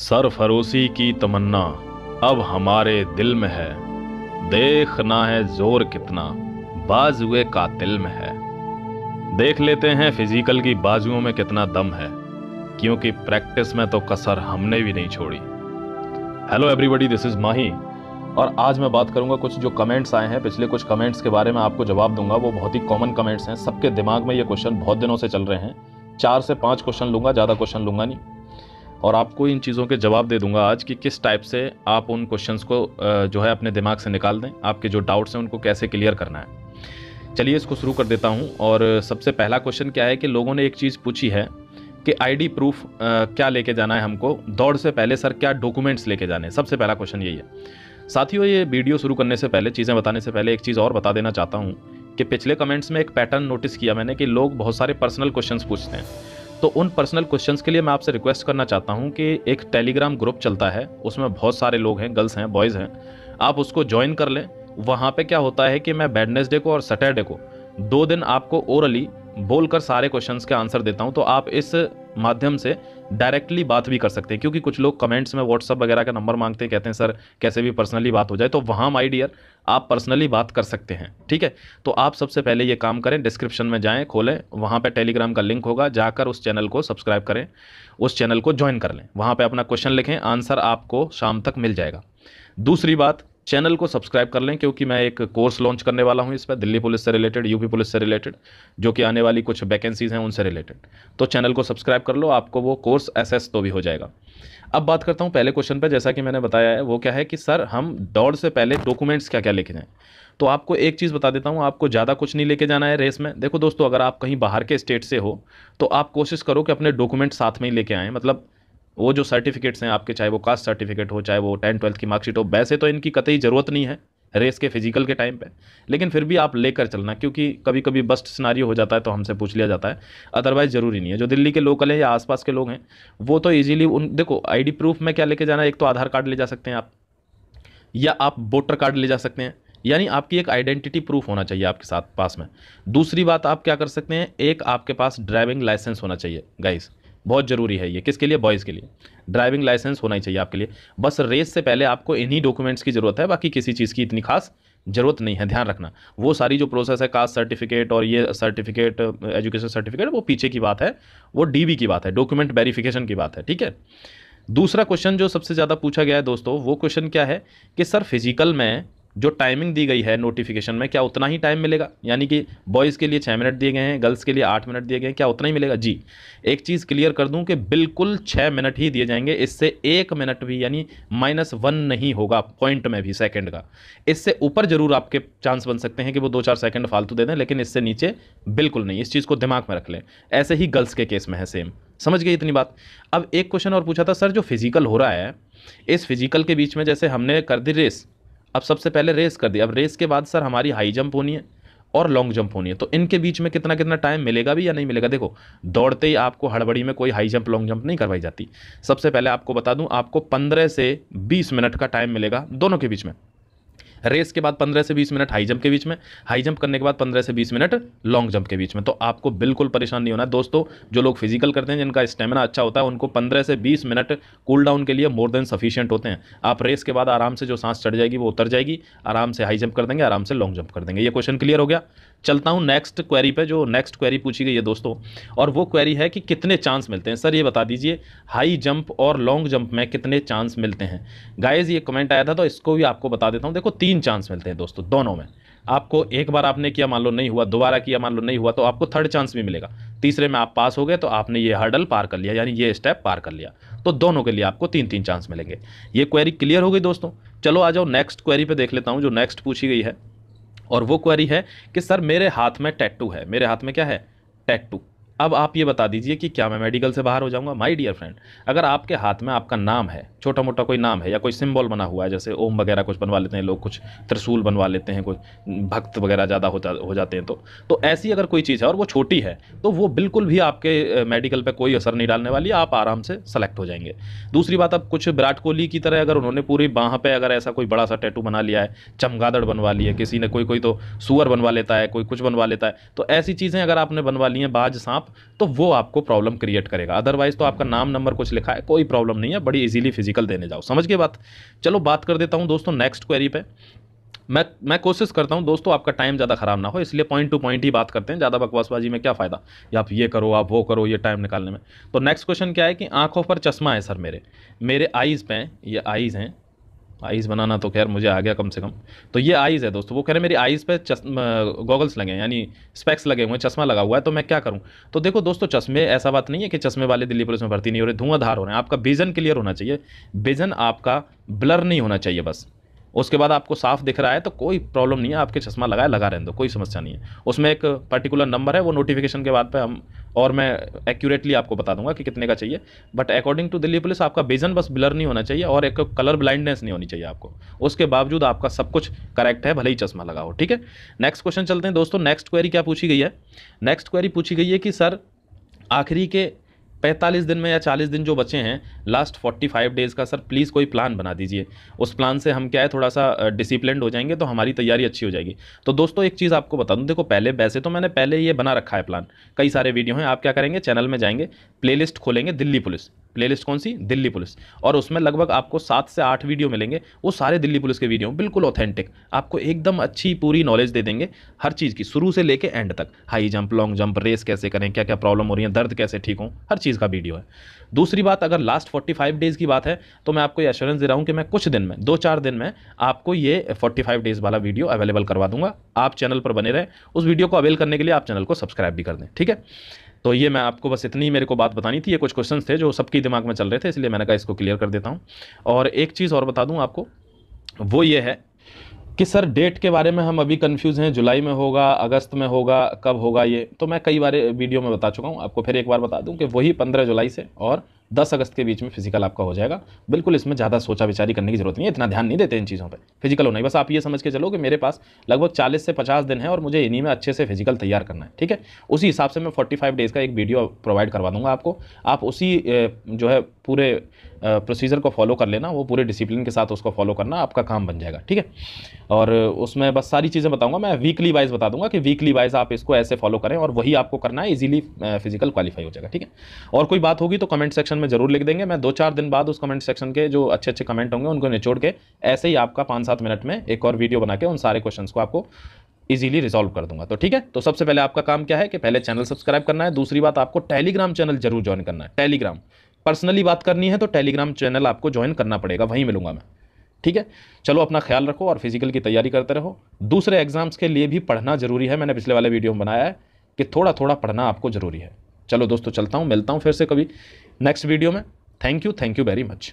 सरफरोशी की तमन्ना अब हमारे दिल में है देखना है जोर कितना बाजुए कातिल में है देख लेते हैं फिजिकल की बाजुओं में कितना दम है क्योंकि प्रैक्टिस में तो कसर हमने भी नहीं छोड़ी hello everybody this is Mahi और आज मैं बात करूंगा कुछ जो कमेंट्स आए हैं पिछले कुछ कमेंट्स के बारे में आपको जवाब दूंगा वो बहुत ही कॉमन कमेंट्स हैं सबके दिमाग में ये क्वेश्चन बहुत दिनों से चल रहे हैं चार से पाँच क्वेश्चन लूंगा ज़्यादा क्वेश्चन लूंगा नहीं और आपको इन चीज़ों के जवाब दे दूंगा आज कि किस टाइप से आप उन क्वेश्चंस को जो है अपने दिमाग से निकाल दें आपके जो डाउट्स हैं उनको कैसे क्लियर करना है चलिए इसको शुरू कर देता हूँ और सबसे पहला क्वेश्चन क्या है कि लोगों ने एक चीज़ पूछी है कि आईडी प्रूफ क्या लेके जाना है हमको दौड़ से पहले सर क्या डॉक्यूमेंट्स लेके जाने हैं सबसे पहला क्वेश्चन यही है साथियों ये वीडियो शुरू करने से पहले चीज़ें बताने से पहले एक चीज़ और बता देना चाहता हूँ कि पिछले कमेंट्स में एक पैटर्न नोटिस किया मैंने कि लोग बहुत सारे पर्सनल क्वेश्चंस पूछते हैं तो उन पर्सनल क्वेश्चंस के लिए मैं आपसे रिक्वेस्ट करना चाहता हूँ कि एक टेलीग्राम ग्रुप चलता है उसमें बहुत सारे लोग हैं गर्ल्स हैं बॉयज़ हैं आप उसको ज्वाइन कर लें वहाँ पे क्या होता है कि मैं वेडनेसडे को और सैटरडे को दो दिन आपको ओरली बोलकर सारे क्वेश्चंस के आंसर देता हूं तो आप इस माध्यम से डायरेक्टली बात भी कर सकते हैं क्योंकि कुछ लोग कमेंट्स में व्हाट्सअप वगैरह का नंबर मांगते हैं कहते हैं सर कैसे भी पर्सनली बात हो जाए तो वहाँ माई डियर आप पर्सनली बात कर सकते हैं ठीक है तो आप सबसे पहले ये काम करें डिस्क्रिप्शन में जाएँ खोलें वहाँ पर टेलीग्राम का लिंक होगा जाकर उस चैनल को सब्सक्राइब करें उस चैनल को ज्वाइन कर लें वहाँ पर अपना क्वेश्चन लिखें आंसर आपको शाम तक मिल जाएगा दूसरी बात चैनल को सब्सक्राइब कर लें क्योंकि मैं एक कोर्स लॉन्च करने वाला हूं इस पर दिल्ली पुलिस से रिलेटेड यूपी पुलिस से रिलेटेड जो कि आने वाली कुछ वैकेंसीज़ हैं उनसे रिलेटेड तो चैनल को सब्सक्राइब कर लो आपको वो कोर्स एसेस तो भी हो जाएगा अब बात करता हूँ पहले क्वेश्चन पर जैसा कि मैंने बताया है वो क्या है कि सर हम दौड़ से पहले डॉक्यूमेंट्स क्या क्या लेके जाएँ तो आपको एक चीज़ बता देता हूँ आपको ज़्यादा कुछ नहीं लेके जाना है रेस में देखो दोस्तों अगर आप कहीं बाहर के स्टेट से हो तो आप कोशिश करो कि अपने डॉक्यूमेंट साथ में ही लेके आएँ मतलब वो जो सर्टिफिकेट्स हैं आपके चाहे वो कास्ट सर्टिफिकेट हो चाहे वो टेंथ ट्वेल्थ की मार्कशीट हो वैसे तो इनकी कतई ज़रूरत नहीं है रेस के फिजिकल के टाइम पे लेकिन फिर भी आप लेकर चलना क्योंकि कभी कभी बस्ट सिनारी हो जाता है तो हमसे पूछ लिया जाता है अदरवाइज़ ज़रूरी नहीं है जो दिल्ली के लोकल हैं या आसपास के लोग हैं वो तो ईजिली उन देखो आई प्रूफ में क्या लेके जाना है एक तो आधार कार्ड ले जा सकते हैं आप या आप वोटर कार्ड ले जा सकते हैं यानी आपकी एक आइडेंटिटी प्रूफ होना चाहिए आपके साथ पास में दूसरी बात आप क्या कर सकते हैं एक आपके पास ड्राइविंग लाइसेंस होना चाहिए गाइज़ बहुत ज़रूरी है ये किसके लिए बॉयज़ के लिए ड्राइविंग लाइसेंस होना ही चाहिए आपके लिए बस रेस से पहले आपको इन्हीं डॉक्यूमेंट्स की ज़रूरत है बाकी किसी चीज़ की इतनी खास ज़रूरत नहीं है ध्यान रखना वो सारी जो प्रोसेस है कास्ट सर्टिफिकेट और ये सर्टिफिकेट एजुकेशन सर्टिफिकेट वो पीछे की बात है वो डी की बात है डॉक्यूमेंट वेरिफिकेशन की बात है ठीक है दूसरा क्वेश्चन जो सबसे ज़्यादा पूछा गया है दोस्तों वो क्वेश्चन क्या है कि सर फिजिकल में जो टाइमिंग दी गई है नोटिफिकेशन में क्या उतना ही टाइम मिलेगा यानी कि बॉयज़ के लिए छः मिनट दिए गए हैं गर्ल्स के लिए आठ मिनट दिए गए हैं क्या उतना ही मिलेगा जी एक चीज़ क्लियर कर दूं कि बिल्कुल छः मिनट ही दिए जाएंगे इससे एक मिनट भी यानी माइनस वन नहीं होगा पॉइंट में भी सेकेंड का इससे ऊपर ज़रूर आपके चांस बन सकते हैं कि वो दो चार सेकेंड फालतू दे दें लेकिन इससे नीचे बिल्कुल नहीं इस चीज़ को दिमाग में रख लें ऐसे ही गर्ल्स के केस में है सेम समझ गई इतनी बात अब एक क्वेश्चन और पूछा था सर जो फिजिकल हो रहा है इस फिजिकल के बीच में जैसे हमने कर दी रेस अब सबसे पहले रेस कर दी अब रेस के बाद सर हमारी हाई जंप होनी है और लॉन्ग जंप होनी है तो इनके बीच में कितना कितना टाइम मिलेगा भी या नहीं मिलेगा देखो दौड़ते ही आपको हड़बड़ी में कोई हाई जंप लॉन्ग जंप नहीं करवाई जाती सबसे पहले आपको बता दूं आपको 15 से 20 मिनट का टाइम मिलेगा दोनों के बीच में रेस के बाद पंद्रह से बीस मिनट हाई जंप के बीच में हाई जंप करने के बाद पंद्रह से बीस मिनट लॉन्ग जंप के बीच में तो आपको बिल्कुल परेशान नहीं होना दोस्तों जो लोग फिजिकल करते हैं जिनका स्टेमिना अच्छा होता है उनको पंद्रह से बीस मिनट कूल डाउन के लिए मोर देन सफिशियंट होते हैं आप रेस के बाद आराम से जो सांस चढ़ जाएगी वो उतर जाएगी आराम से हाई जंप कर देंगे आराम से लॉन्ग जंप कर देंगे ये क्वेश्चन क्लियर हो गया चलता हूँ नेक्स्ट क्वेरी पे जो नेक्स्ट क्वेरी पूछी गई है दोस्तों और वो क्वेरी है कि कितने चांस मिलते हैं सर ये बता दीजिए हाई जंप और लॉन्ग जंप में कितने चांस मिलते हैं गाइज ये कमेंट आया था तो इसको भी आपको बता देता हूँ देखो तीन चांस मिलते हैं दोस्तों दोनों में आपको एक बार आपने किया मान लो नहीं हुआ दोबारा किया मान लो नहीं हुआ तो आपको थर्ड चांस भी मिलेगा तीसरे में आप पास हो गए तो आपने ये हर्डल पार कर लिया यानी ये स्टेप पार कर लिया तो दोनों के लिए आपको तीन तीन चांस मिलेंगे ये क्वेरी क्लियर हो गई दोस्तों चलो आ जाओ नेक्स्ट क्वेरी पे देख लेता हूँ जो नेक्स्ट पूछी गई है और वो क्वेरी है कि सर मेरे हाथ में टैटू है मेरे हाथ में क्या है टैटू अब आप ये बता दीजिए कि क्या मैं मेडिकल से बाहर हो जाऊंगा माय डियर फ्रेंड अगर आपके हाथ में आपका नाम है छोटा मोटा कोई नाम है या कोई सिंबल बना हुआ है जैसे ओम वगैरह कुछ बनवा लेते हैं लोग कुछ त्रिशूल बनवा लेते हैं कुछ भक्त वगैरह ज़्यादा हो, हो जाते हैं तो तो ऐसी अगर कोई चीज़ है और वो छोटी है तो वो बिल्कुल भी आपके मेडिकल पर कोई असर नहीं डालने वाली आप आराम से सेलेक्ट हो जाएंगे दूसरी बात अब कुछ विराट कोहली की तरह अगर उन्होंने पूरी बाह पर अगर ऐसा कोई बड़ा सा टैटू बना लिया है चमगादड़ बनवा लिया किसी ने कोई कोई तो सुअर बनवा लेता है कोई कुछ बनवा लेता है तो ऐसी चीज़ें अगर आपने बनवा ली हैं बाज सांप तो वो आपको प्रॉब्लम क्रिएट करेगा अदरवाइज तो आपका नाम नंबर कुछ लिखा है कोई प्रॉब्लम नहीं है बड़ी इजीली फिजिकल देने जाओ समझ के बात चलो बात कर देता हूँ दोस्तों नेक्स्ट क्वेरी पे मैं मैं कोशिश करता हूँ दोस्तों आपका टाइम ज़्यादा ख़राब ना हो इसलिए पॉइंट टू पॉइंट ही बात करते हैं ज़्यादा बकवासबाजी में क्या फ़ायदा या आप ये करो आप वो करो ये टाइम निकालने में तो नेक्स्ट क्वेश्चन क्या है कि आंखों पर चश्मा है सर मेरे मेरे आईज़ पे ये आईज़ हैं आइज़ बनाना तो खैर मुझे आ गया कम से कम तो ये आइज़ है दोस्तों वो कह रहे हैं मेरी आइज़ पे गॉगल्स लगे हैं यानी स्पेक्स लगे हुए हैं चश्मा लगा हुआ है तो मैं क्या करूँ तो देखो दोस्तों चश्मे ऐसा बात नहीं है कि चश्मे वाले दिल्ली पुलिस में भर्ती नहीं हो रहे धुआंधार हो रहे हैं आपका विज़न क्लियर होना चाहिए विज़न आपका ब्लर नहीं होना चाहिए बस उसके बाद आपको साफ दिख रहा है तो कोई प्रॉब्लम नहीं है आपके चश्मा लगाए लगा रहें दो कोई समस्या नहीं है उसमें एक पर्टिकुलर नंबर है वो नोटिफिकेशन के बाद पे हम और मैं एक्यूरेटली आपको बता दूंगा कि कितने का चाहिए but according to Delhi police आपका विजन बस ब्लर नहीं होना चाहिए और एक कलर ब्लाइंडनेस नहीं होनी चाहिए आपको उसके बावजूद आपका सब कुछ करेक्ट है भले ही चश्मा लगा हो ठीक है नेक्स्ट क्वेश्चन चलते हैं दोस्तों नेक्स्ट क्वेरी क्या पूछी गई है नेक्स्ट क्वेरी पूछी गई है कि सर आखिरी के पैंतालीस दिन में या चालीस दिन जो बचे हैं लास्ट 45 फाइव डेज़ का सर प्लीज़ कोई प्लान बना दीजिए उस प्लान से हम क्या है थोड़ा सा डिसिप्लिनड हो जाएंगे तो हमारी तैयारी अच्छी हो जाएगी तो दोस्तों एक चीज़ आपको बता दूँ देखो पहले वैसे तो मैंने पहले ये बना रखा है प्लान कई सारे वीडियो हैं आप क्या करेंगे चैनल में जाएंगे प्लेलिस्ट खोलेंगे दिल्ली पुलिस प्लेलिस्ट कौन सी दिल्ली पुलिस और उसमें लगभग आपको सात से आठ वीडियो मिलेंगे वो सारे दिल्ली पुलिस के वीडियो बिल्कुल ऑथेंटिक आपको एकदम अच्छी पूरी नॉलेज दे देंगे हर चीज़ की शुरू से लेके एंड तक high jump long jump race कैसे करें क्या क्या प्रॉब्लम हो रही है दर्द कैसे ठीक हो हर चीज़ का वीडियो है दूसरी बात अगर लास्ट फोर्टी फाइव डेज़ की बात है तो मैं आपको एश्योरेंस दे रहा हूँ कि मैं कुछ दिन में दो चार दिन में आपको ये फोर्टी फाइव डेज़ वाला वीडियो अवेलेबल करवा दूंगा आप चैनल पर बने रहें उस वीडियो को अवेल करने के लिए आप चैनल को सब्सक्राइब भी कर दें ठीक है तो ये मैं आपको बस इतनी मेरे को बात बतानी थी ये कुछ क्वेश्चन थे जो सबके दिमाग में चल रहे थे इसलिए मैंने कहा इसको क्लियर कर देता हूँ और एक चीज़ और बता दूँ आपको वो ये है कि सर डेट के बारे में हम अभी कंफ्यूज हैं जुलाई में होगा अगस्त में होगा कब होगा ये तो मैं कई बार वीडियो में बता चुका हूँ आपको फिर एक बार बता दूँ कि वही पंद्रह जुलाई से और दस अगस्त के बीच में फिजिकल आपका हो जाएगा बिल्कुल इसमें ज़्यादा सोचा विचारी करने की जरूरत नहीं है इतना ध्यान नहीं देते इन चीज़ों पर फिजिकल होना ही बस आप ये समझ के चलो कि मेरे पास लगभग चालीस से पचास दिन है और मुझे इन्हीं में अच्छे से फिजिकल तैयार करना है ठीक है उसी हिसाब से मैं फोर्टी फाइव डेज़ का एक वीडियो प्रोवाइड करवा दूंगा आपको आप उसी जो है पूरे प्रोसीजर को फॉलो कर लेना वो पूरे डिसिप्लिन के साथ उसको फॉलो करना आपका काम बन जाएगा ठीक है और उसमें बस सारी चीज़ें बताऊंगा मैं वीकली वाइज बता दूंगा कि वीकली वाइज आप इसको ऐसे फॉलो करें और वही आपको करना है इजीली फिजिकल क्वालिफाई हो जाएगा ठीक है और कोई बात होगी तो कमेंट सेक्शन में जरूर लिख देंगे मैं दो चार दिन बाद उस कमेंट सेक्शन के जो अच्छे अच्छे कमेंट होंगे उनको निचोड़ के ऐसे ही आपका पाँच सात मिनट में एक और वीडियो बना के उन सारे क्वेश्चन को आपको इजीली रिजॉल्व कर दूंगा तो ठीक है तो सबसे पहले आपका काम क्या है कि पहले चैनल सब्सक्राइब करना है दूसरी बात आपको टेलीग्राम चैनल जरूर ज्वाइन करना है टेलीग्राम पर्सनली बात करनी है तो टेलीग्राम चैनल आपको ज्वाइन करना पड़ेगा वहीं मिलूंगा मैं ठीक है चलो अपना ख्याल रखो और फिजिकल की तैयारी करते रहो दूसरे एग्जाम्स के लिए भी पढ़ना जरूरी है मैंने पिछले वाले वीडियो में बनाया है कि थोड़ा थोड़ा पढ़ना आपको जरूरी है चलो दोस्तों चलता हूँ मिलता हूँ फिर से कभी नेक्स्ट वीडियो में thank you thank you very much